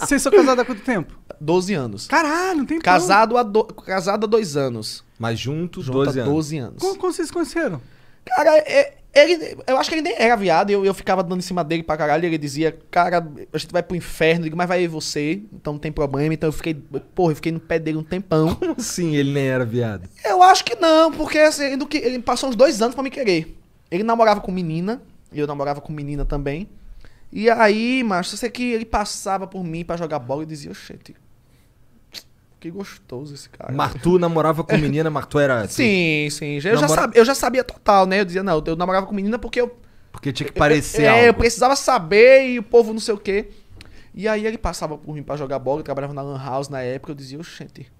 Vocês são casados há quanto tempo? 12 anos. Caralho, não tem Casado há, do... Casado há dois anos. Mas juntos, junto 12 anos. 12 anos. Como, como vocês se conheceram? Cara, é, ele, eu acho que ele nem era viado, eu, eu ficava dando em cima dele pra caralho, e ele dizia, cara, a gente vai pro inferno, eu digo, mas vai você, então não tem problema, então eu fiquei, porra, eu fiquei no pé dele um tempão. Como assim ele nem era viado? Eu acho que não, porque assim, ele passou uns dois anos pra me querer. Ele namorava com menina, e eu namorava com menina também. E aí, macho, eu sei que ele passava por mim para jogar bola e dizia, gente, que gostoso esse cara. Martu namorava com menina, Martu era. Assim, sim, sim. Eu, namora... já sabia, eu já sabia total, né? Eu dizia, não, eu namorava com menina porque eu. Porque tinha que parecer. É, eu, é, algo. eu precisava saber e o povo não sei o quê. E aí ele passava por mim para jogar bola, eu trabalhava na Lan House na época, eu dizia, gente.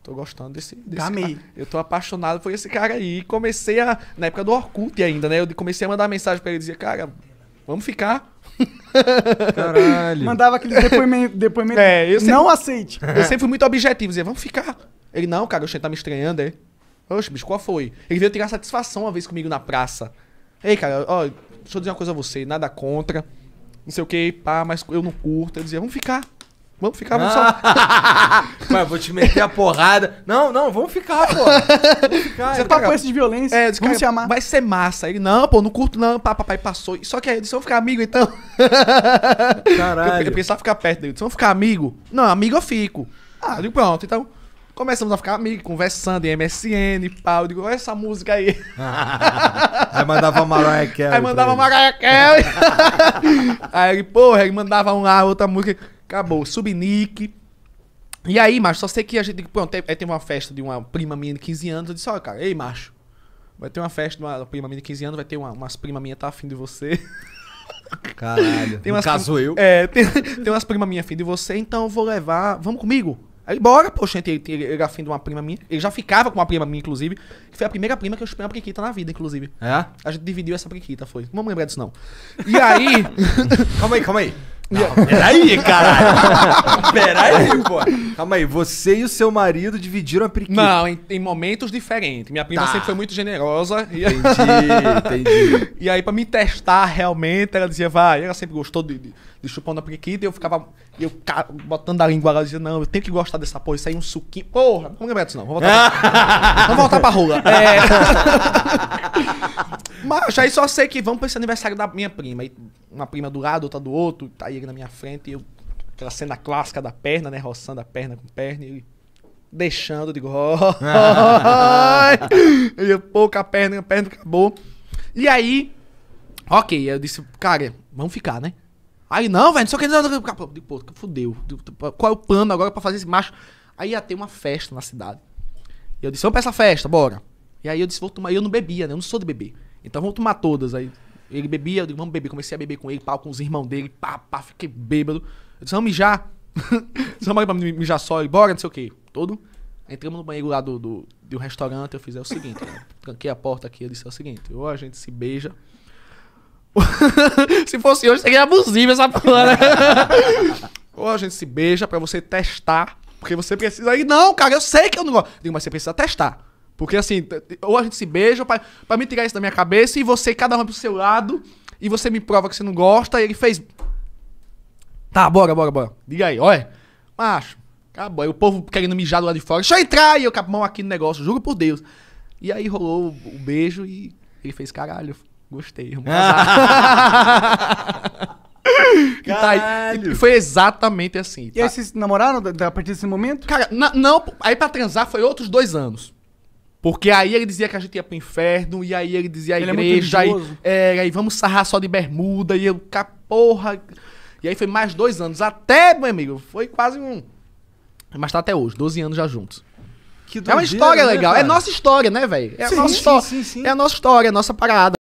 Tô gostando desse, desse cara. Eu tô apaixonado por esse cara aí. Comecei a. Na época do Orkut ainda, né? Eu comecei a mandar mensagem para ele e dizia, cara, Vamos ficar. Caralho. Mandava aquele depoimento. depoimento é, eu sempre, não aceite. Eu sempre fui muito objetivo, dizia, vamos ficar. Ele, não, cara, o tá me estranhando, é. Oxe, bicho, qual foi? Ele veio tirar satisfação uma vez comigo na praça. Ei, cara, ó, deixa eu dizer uma coisa a você, nada contra. Não sei o que, pá, mas eu não curto. Ele dizia, vamos ficar. Vamos ficar, vamos ah. só. Mas vou te meter a porrada. Não, não, vamos ficar, pô. Vamos ficar. Você tá com esse de violência? É, vamos se amar. Vai ser massa. Ele, não, pô, não curto não. papai passou. Só que aí, eles ficar amigo, então. Caralho. Eu, eu pensava ficar perto dele. Vamos ficar amigo? Não, amigo eu fico. Ah, eu digo, pronto, então... Começamos a ficar amigos, conversando em MSN, pau. Eu digo, olha essa música aí. aí mandava Mariah Kelly. Aí mandava tá Mariah Kelly. aí ele, porra, ele mandava lá, outra música Acabou, subnick. E aí, macho, só sei que a gente. Pronto, aí tem uma festa de uma prima minha de 15 anos. Eu disse: Olha, cara, ei, macho, vai ter uma festa de uma prima minha de 15 anos, vai ter uma, umas primas minhas tá afim de você. Caralho, tem umas, no caso eu. É, tem, tem umas primas minhas afim de você, então eu vou levar. Vamos comigo? Aí bora, poxa, ele, ele, ele era afim de uma prima minha. Ele já ficava com uma prima minha, inclusive. Que foi a primeira prima que eu chupei uma priquita na vida, inclusive. É? A gente dividiu essa priquita, foi. Não vamos lembrar disso, não. E aí. calma aí, calma aí. Peraí, caralho. Peraí, é. pô. Calma aí, você e o seu marido dividiram a periquita. Não, em, em momentos diferentes. Minha prima tá. sempre foi muito generosa. E... Entendi, entendi. E aí, pra me testar realmente, ela dizia, vai. Ela sempre gostou de, de, de chupão da periquita. E eu ficava eu botando a língua lá. dizia, não, eu tenho que gostar dessa porra. Isso aí é um suquinho. Porra, não lembro disso não. vamos voltar, Vamos voltar pra rua. É... Mas aí só sei que vamos pra esse aniversário da minha prima. Aí uma prima do lado, outra do outro, tá aí na minha frente, e eu. Aquela cena clássica da perna, né? Roçando a perna com perna, e ele deixando, eu digo, ó. e eu, pouca perna, a perna acabou. E aí, ok, eu disse, cara, vamos ficar, né? Aí, não, velho, não sei o que. Não, não, não. pô, fudeu. Qual é o plano agora pra fazer esse macho? Aí ia ter uma festa na cidade. E eu disse, vamos pra essa festa, bora. E aí eu disse, vou tomar. E eu não bebia, né? Eu não sou de beber. Então vamos tomar todas. Aí ele bebia, eu digo, vamos beber. Comecei a beber com ele, pau com os irmãos dele, pá, pá, fiquei bêbado. Eu disse, vamos mijar. vamos pra mijar só e bora, não sei o quê. Todo. Entramos no banheiro lá do, do, de um restaurante, eu fiz é o seguinte, tranquei a porta aqui, eu disse é o seguinte, ou a gente se beija, se fosse hoje, seria abusivo essa porra, né? Ou a gente se beija pra você testar, porque você precisa aí, não, cara, eu sei que eu não gosto. Digo, mas você precisa testar. Porque assim, ou a gente se beija, pra, pra me tirar isso da minha cabeça, e você, cada um pro seu lado, e você me prova que você não gosta, e ele fez. Tá, bora, bora, bora. Diga aí, olha. Macho, acabou. Aí o povo querendo mijar do lado de fora. Deixa eu entrar! E eu com a mão aqui no negócio, juro por Deus. E aí rolou o, o beijo e ele fez caralho. Gostei, irmão. Tá caralho. e foi exatamente assim. E aí tá? vocês namoraram a partir desse momento? Cara, na, não. Aí pra transar foi outros dois anos. Porque aí ele dizia que a gente ia pro inferno, e aí ele dizia a ele é igreja, é aí, é, aí vamos sarrar só de bermuda, e eu, porra. E aí foi mais dois anos, até, meu amigo, foi quase um. Mas tá até hoje, 12 anos já juntos. Doideira, é uma história né, legal, é nossa história, né, velho? É, a nossa história É a nossa história, a nossa parada.